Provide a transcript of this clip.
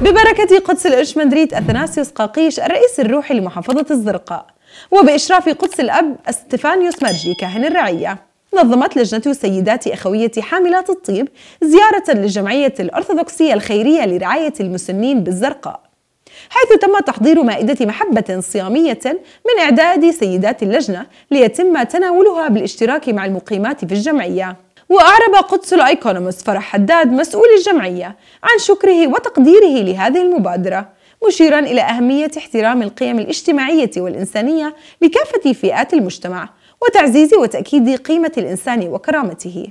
ببركة قدس الأرشمندريت أثناسيوس قاقيش الرئيس الروحي لمحافظة الزرقاء وبإشراف قدس الأب استيفانيوس مرجي كاهن الرعية نظمت لجنة سيدات أخوية حاملات الطيب زيارة للجمعية الأرثوذكسية الخيرية لرعاية المسنين بالزرقاء حيث تم تحضير مائدة محبة صيامية من إعداد سيدات اللجنة ليتم تناولها بالاشتراك مع المقيمات في الجمعية وأعرب قدس الأيكونومست فرح حداد مسؤول الجمعية عن شكره وتقديره لهذه المبادرة مشيرا إلى أهمية احترام القيم الاجتماعية والإنسانية لكافة فئات المجتمع وتعزيز وتأكيد قيمة الإنسان وكرامته